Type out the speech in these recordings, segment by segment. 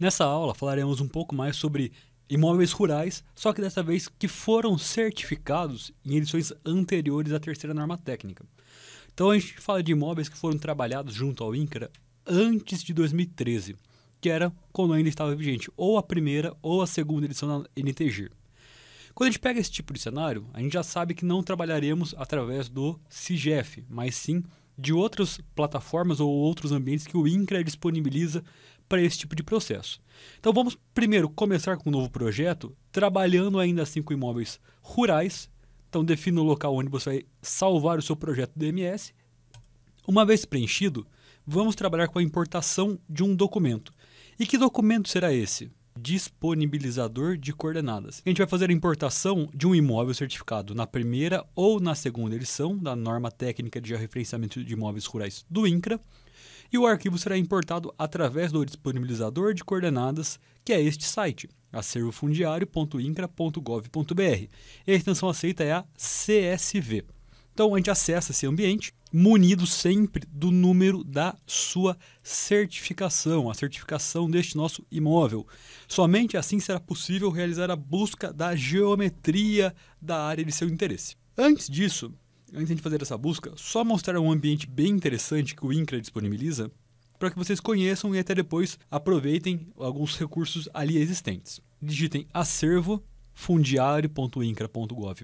Nessa aula falaremos um pouco mais sobre imóveis rurais, só que dessa vez que foram certificados em edições anteriores à terceira norma técnica. Então a gente fala de imóveis que foram trabalhados junto ao INCRA antes de 2013, que era quando ainda estava vigente ou a primeira ou a segunda edição da NTG. Quando a gente pega esse tipo de cenário, a gente já sabe que não trabalharemos através do CIGEF, mas sim de outras plataformas ou outros ambientes que o INCRA disponibiliza para esse tipo de processo. Então vamos primeiro começar com um novo projeto, trabalhando ainda assim com imóveis rurais. Então defina o local onde você vai salvar o seu projeto DMS. Uma vez preenchido, vamos trabalhar com a importação de um documento. E que documento será esse? Disponibilizador de coordenadas. A gente vai fazer a importação de um imóvel certificado na primeira ou na segunda edição da norma técnica de referenciamento de imóveis rurais do INCRA e o arquivo será importado através do disponibilizador de coordenadas, que é este site, acervofundiário.incra.gov.br. E a extensão aceita é a CSV. Então, a gente acessa esse ambiente munido sempre do número da sua certificação, a certificação deste nosso imóvel. Somente assim será possível realizar a busca da geometria da área de seu interesse. Antes disso, antes de fazer essa busca, só mostrar um ambiente bem interessante que o INCRA disponibiliza para que vocês conheçam e até depois aproveitem alguns recursos ali existentes. Digitem acervo fundiário.incra.gov.br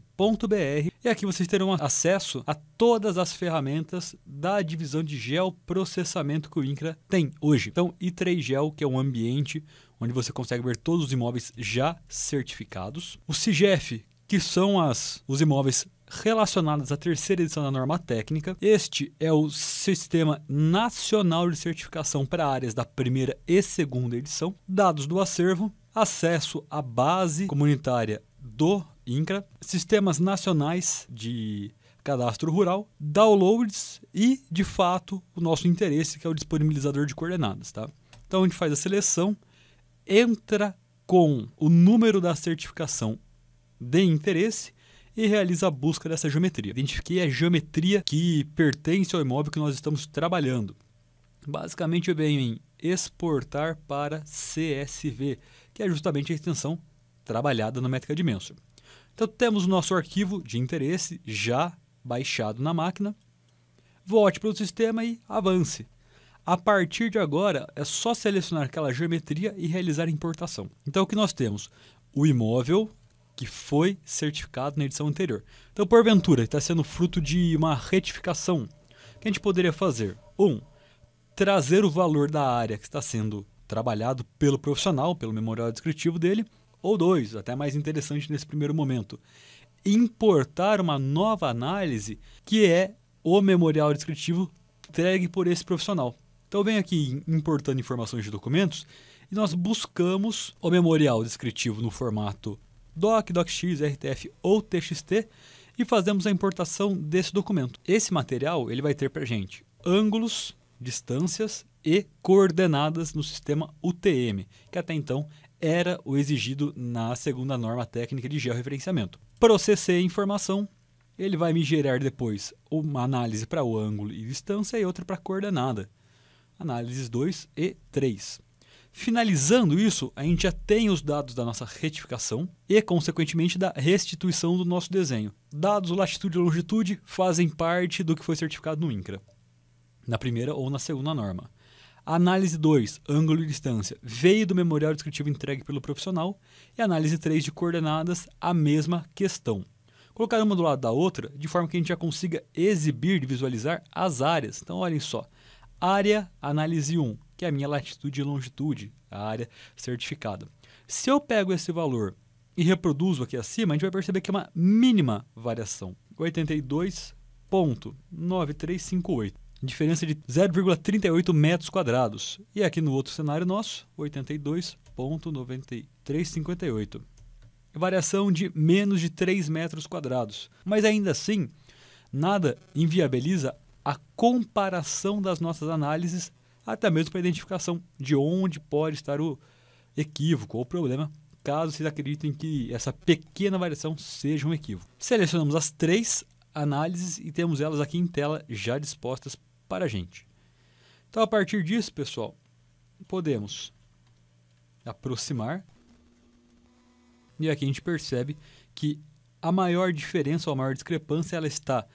e aqui vocês terão acesso a todas as ferramentas da divisão de geoprocessamento que o INCRA tem hoje. Então, I3GEL, que é um ambiente onde você consegue ver todos os imóveis já certificados. O CIGEF, que são as, os imóveis relacionadas à terceira edição da norma técnica. Este é o Sistema Nacional de Certificação para áreas da primeira e segunda edição, dados do acervo, acesso à base comunitária do INCRA, sistemas nacionais de cadastro rural, downloads e, de fato, o nosso interesse, que é o disponibilizador de coordenadas. Tá? Então, a gente faz a seleção, entra com o número da certificação de interesse e realiza a busca dessa geometria. Identifiquei a geometria que pertence ao imóvel que nós estamos trabalhando. Basicamente, eu venho em exportar para CSV, que é justamente a extensão trabalhada no Metrica Dimension. Então, temos o nosso arquivo de interesse já baixado na máquina. Volte para o sistema e avance. A partir de agora, é só selecionar aquela geometria e realizar a importação. Então, o que nós temos? O imóvel que foi certificado na edição anterior. Então, porventura, está sendo fruto de uma retificação. O que a gente poderia fazer? Um, trazer o valor da área que está sendo trabalhado pelo profissional, pelo memorial descritivo dele, ou dois, até mais interessante nesse primeiro momento, importar uma nova análise que é o memorial descritivo entregue por esse profissional. Então vem aqui importando informações de documentos e nós buscamos o memorial descritivo no formato DOC, DOCX, RTF ou TXT e fazemos a importação desse documento. Esse material ele vai ter para gente ângulos, distâncias e coordenadas no sistema UTM, que até então era o exigido na segunda norma técnica de georreferenciamento. Processei a informação, ele vai me gerar depois uma análise para o ângulo e distância e outra para coordenada. Análises 2 e 3. Finalizando isso, a gente já tem os dados da nossa retificação e, consequentemente, da restituição do nosso desenho. Dados latitude e longitude fazem parte do que foi certificado no INCRA, na primeira ou na segunda norma. Análise 2, ângulo e distância, veio do memorial descritivo entregue pelo profissional. E análise 3 de coordenadas, a mesma questão. Colocar uma do lado da outra, de forma que a gente já consiga exibir e visualizar as áreas. Então, olhem só. Área, análise 1 que é a minha latitude e longitude, a área certificada. Se eu pego esse valor e reproduzo aqui acima, a gente vai perceber que é uma mínima variação, 82.9358, diferença de 0,38 metros quadrados. E aqui no outro cenário nosso, 82.9358, variação de menos de 3 metros quadrados. Mas ainda assim, nada inviabiliza a comparação das nossas análises até mesmo para identificação de onde pode estar o equívoco ou problema, caso vocês acreditem que essa pequena variação seja um equívoco. Selecionamos as três análises e temos elas aqui em tela já dispostas para a gente. Então, a partir disso, pessoal, podemos aproximar e aqui a gente percebe que a maior diferença ou a maior discrepância ela está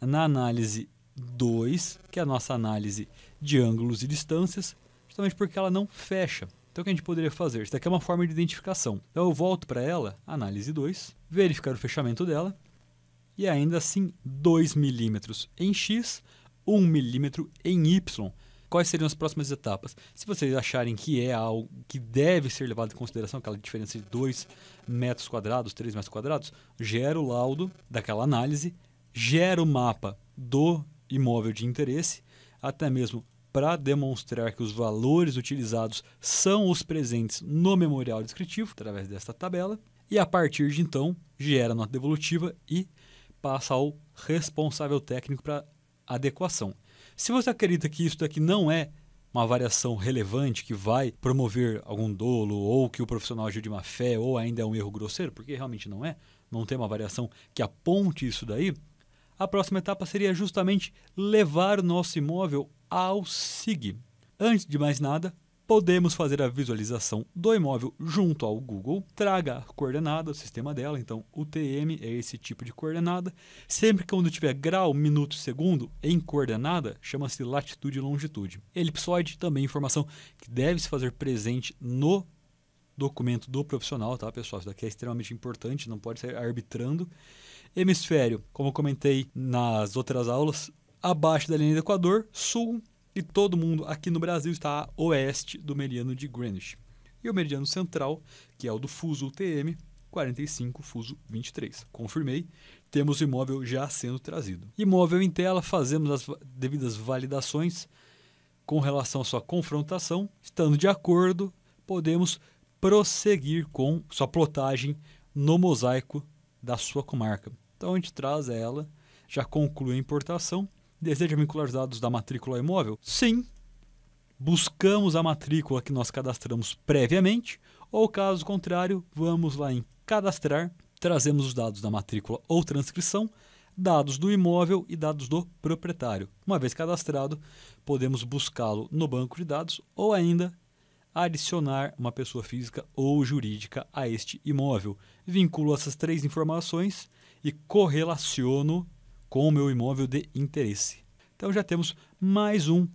na análise 2, que é a nossa análise de ângulos e distâncias, justamente porque ela não fecha. Então, o que a gente poderia fazer? Isso daqui é uma forma de identificação. Então, eu volto para ela, análise 2, verificar o fechamento dela, e ainda assim 2 milímetros em X, 1 um milímetro em Y. Quais seriam as próximas etapas? Se vocês acharem que é algo que deve ser levado em consideração, aquela diferença de 2 metros quadrados, 3 metros quadrados, gera o laudo daquela análise, gera o mapa do imóvel de interesse, até mesmo para demonstrar que os valores utilizados são os presentes no memorial descritivo, através desta tabela, e a partir de então gera nota devolutiva e passa ao responsável técnico para adequação. Se você acredita que isso daqui não é uma variação relevante que vai promover algum dolo ou que o profissional agiu de má fé ou ainda é um erro grosseiro, porque realmente não é, não tem uma variação que aponte isso daí, a próxima etapa seria justamente levar nosso imóvel ao SIG. Antes de mais nada, podemos fazer a visualização do imóvel junto ao Google. Traga a coordenada, o sistema dela, então UTM é esse tipo de coordenada. Sempre que quando tiver grau, minuto e segundo em coordenada, chama-se latitude e longitude. Elipsoide também informação que deve se fazer presente no documento do profissional, tá, pessoal? Isso daqui é extremamente importante, não pode sair arbitrando. Hemisfério, como comentei nas outras aulas, abaixo da linha do Equador, sul, e todo mundo aqui no Brasil está a oeste do meridiano de Greenwich. E o meridiano central, que é o do fuso UTM, 45 fuso 23. Confirmei, temos o imóvel já sendo trazido. Imóvel em tela, fazemos as devidas validações com relação à sua confrontação. Estando de acordo, podemos prosseguir com sua plotagem no mosaico da sua comarca. Então a gente traz ela, já conclui a importação. Deseja vincular os dados da matrícula imóvel? Sim. Buscamos a matrícula que nós cadastramos previamente, ou caso contrário, vamos lá em cadastrar, trazemos os dados da matrícula ou transcrição, dados do imóvel e dados do proprietário. Uma vez cadastrado, podemos buscá-lo no banco de dados ou ainda adicionar uma pessoa física ou jurídica a este imóvel. Vinculo essas três informações e correlaciono com o meu imóvel de interesse. Então já temos mais um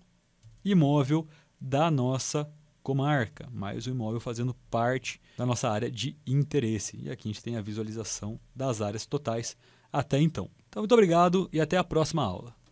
imóvel da nossa comarca, mais um imóvel fazendo parte da nossa área de interesse. E aqui a gente tem a visualização das áreas totais até então. Então muito obrigado e até a próxima aula.